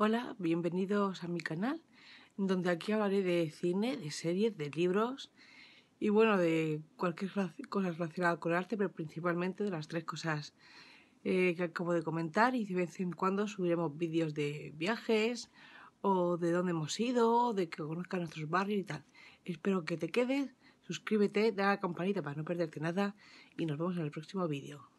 Hola, bienvenidos a mi canal, donde aquí hablaré de cine, de series, de libros y bueno, de cualquier cosa relacionada con el arte, pero principalmente de las tres cosas eh, que acabo de comentar y de vez en cuando subiremos vídeos de viajes o de dónde hemos ido, de que conozcan nuestros barrios y tal. Espero que te quedes, suscríbete, da la campanita para no perderte nada y nos vemos en el próximo vídeo.